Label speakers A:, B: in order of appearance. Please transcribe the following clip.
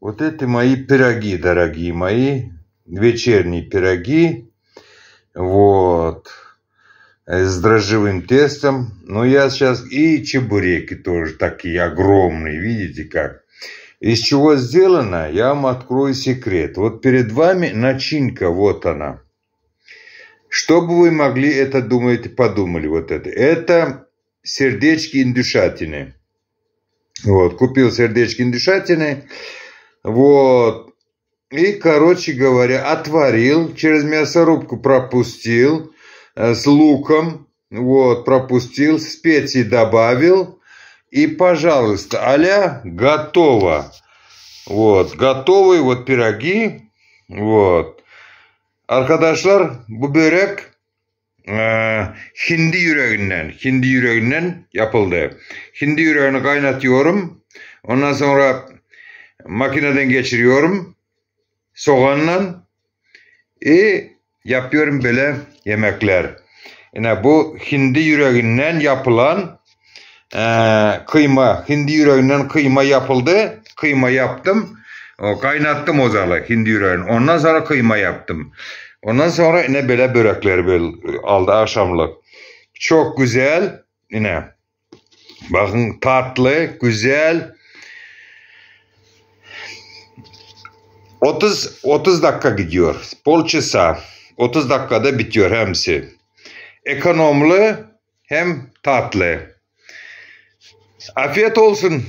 A: Вот это мои пироги, дорогие мои, вечерние пироги, вот, с дрожжевым тестом. Но я сейчас и чебуреки тоже такие огромные, видите как. Из чего сделано, я вам открою секрет. Вот перед вами начинка, вот она. Что бы вы могли это, думаете, подумали вот это? Это сердечки индюшатины. Вот, купил сердечки индюшатины. Вот. И, короче говоря, отварил, через мясорубку пропустил, э, с луком, вот, пропустил, специи добавил, и, пожалуйста, аля готово. Вот, готовые вот пироги, вот. Arkadaşlar буберек börek e, hindi yüreğinden, hindi yüreğinden yapıldı. Hindi yüreğini kaynatıyorum. Ondan makineden geçiriyorum. Soğanla. E, yapıyorum böyle yemekler. Yine bu hindi yüreğinden yapılan e, kıyma. Hindi yüreğinden kıyma yapıldı. Kıyma yaptım. O kaynattım o zalı hindi yüreğini. Ondan sonra kıyma yaptım. Ondan sonra yine böyle börekler böyle aldı akşamlık. Çok güzel. Yine bakın tatlı, güzel 30 30 dakika gidiyor. Polçesa 30 dakikada bitiyor hemsi. Ekonomlu hem tatlı. Afiyet olsun.